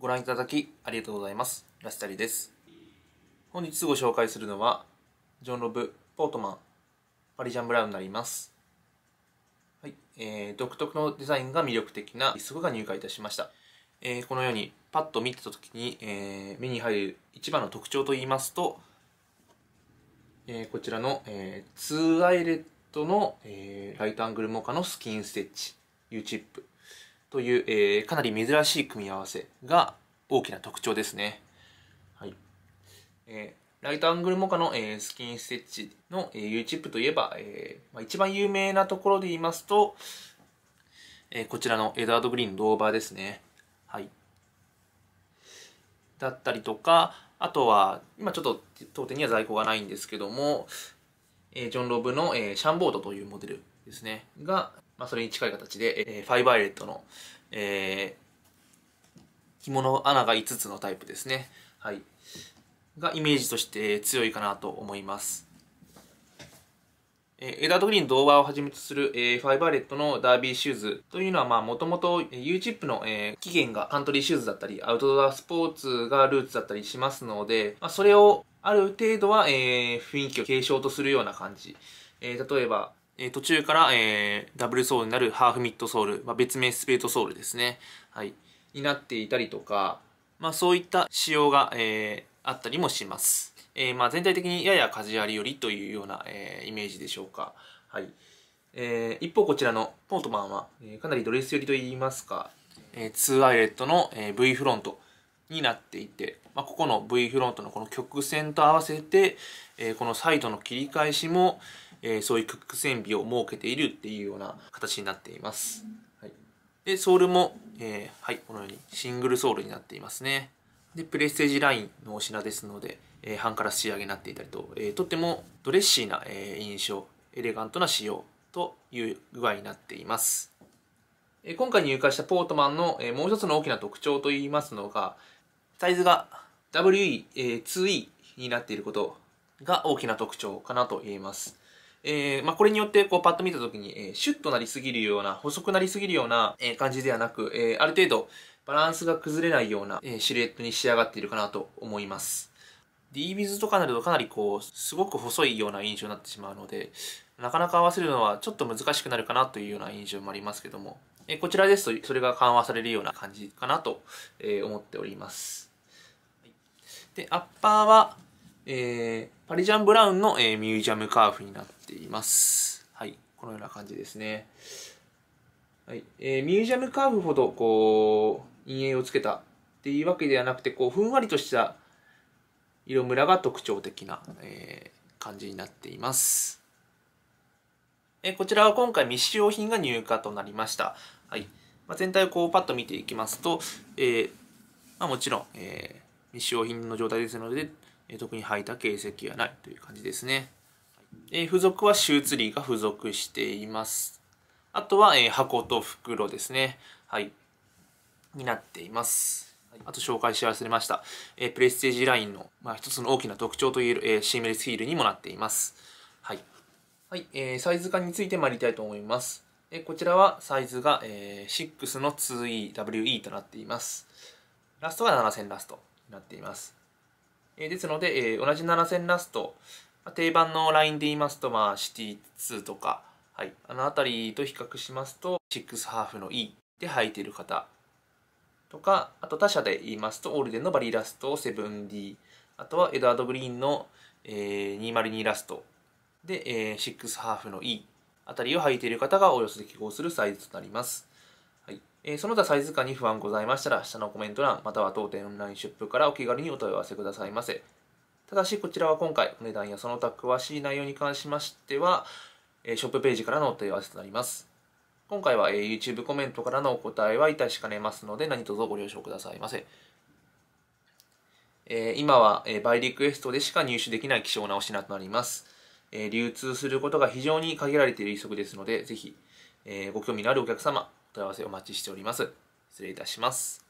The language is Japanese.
ご覧いただきありがとうございます。ラスタリです。本日ご紹介するのは、ジョン・ロブ・ポートマン、パリジャン・ブラウンになります。はいえー、独特のデザインが魅力的な一足が入荷いたしました。えー、このようにパッと見てた時に、えー、目に入る一番の特徴と言いますと、えー、こちらの、えー、2アイレットの、えー、ライトアングルモカのスキンステッチ U チップという、えー、かなり珍しい組み合わせが大きな特徴ですね。はいえー、ライトアングルモカの、えー、スキンステッチの、えー、U チップといえば、えーまあ、一番有名なところで言いますと、えー、こちらのエドワード・グリーンドーバーですね。はい、だったりとかあとは今ちょっと当店には在庫がないんですけども、えー、ジョン・ロブの、えー、シャンボードというモデルですねがまあ、それに近い形で、えー、ファイバーレットの、えー、紐の穴が5つのタイプですね。はい。がイメージとして強いかなと思います。えー、エダード・グリーン動画をはじめとする、えー、ファイバーレットのダービーシューズというのは、まあ、もともと U チップの、えー、起源がカントリーシューズだったり、アウトドアスポーツがルーツだったりしますので、まあ、それをある程度は、えー、雰囲気を継承とするような感じ。えー、例えば、え途中から、えー、ダブルソールになるハーフミッドソール、まあ、別名スペートソールですね、はい、になっていたりとか、まあ、そういった仕様が、えー、あったりもします。えー、まあ、全体的にややカジュアル寄りというような、えイメージでしょうか。はいえ一方こちらのポートマンは、えかなりドレス寄りといいますか、え2アイレットの、え V フロントになっていて、まあ、ここの V フロントのこの曲線と合わせて、えこのサイドの切り返しも、えー、そういう曲線美を設けているっていうような形になっています。はい、で、ソールも、えー、はい、このようにシングルソールになっていますね。で、プレステージラインのお品ですので、えー、半から仕上げになっていたりと、えー、とってもドレッシーな、えー、印象、エレガントな仕様という具合になっています。えー、今回入荷したポートマンの、えー、もう一つの大きな特徴といいますのが、サイズが WE2E、えー、になっていることが大きな特徴かなと言えます。えー、まあ、これによって、こう、パッと見た時に、えー、シュッとなりすぎるような、細くなりすぎるような、えー、感じではなく、えある程度、バランスが崩れないような、えシルエットに仕上がっているかなと思います。D ビズとかなるとかなりこう、すごく細いような印象になってしまうので、なかなか合わせるのはちょっと難しくなるかなというような印象もありますけども、えこちらですとそれが緩和されるような感じかなと、え思っております。で、アッパーは、えー、パリジャンブラウンの、えミュージアムカーフになってています。はい、このような感じですね。はいえー、ミュージアムカーブほどこう陰影をつけたっていうわけではなくてこうふんわりとした色ムラが特徴的な、えー、感じになっています。えー、こちらは今回未使用品が入荷となりました。はいまあ、全体をこうパッと見ていきますと、えーまあ、もちろん、えー、未使用品の状態ですので、え特に履いた形跡はないという感じですね。えー、付属はシューツリーが付属しています。あとは、えー、箱と袋ですね。はい。になっています。あと紹介し忘れました。えー、プレステージラインの、まあ、一つの大きな特徴といえる、えー、シームレスヒールにもなっています。はい。はい、えー、サイズ感について参りたいと思います。えー、こちらはサイズが、えー、6の 2EWE となっています。ラストが7000ラストになっています。えー、ですので、えー、同じ7000ラスト、定番のラインで言いますと、まあ、シティ2とか、はい、あの辺りと比較しますと6ハーフの E で履いている方とかあと他社で言いますとオールデンのバリーラスト 7D あとはエドワード・グリーンの、えー、202ラストで、えー、6ハーフの E あたりを履いている方がおよそ適合するサイズとなります。はいえー、その他サイズ感に不安ございましたら、下のコメント欄、または当店オンラインショップからお気軽にお問い合わせくださいませ。ただしこちらは今回お値段やその他詳しい内容に関しましては、えショップページからのお問い合わせとなります。今回は、え YouTube コメントからのお答えはいたしかねますので何卒ご了承くださいませ。え今は、えバイリクエストでしか入手できない希少なお品となります。え流通することが非常に限られている一足ですので、ぜひ、えご興味のあるお客様、お問い合わせお待ちしております。失礼いたします。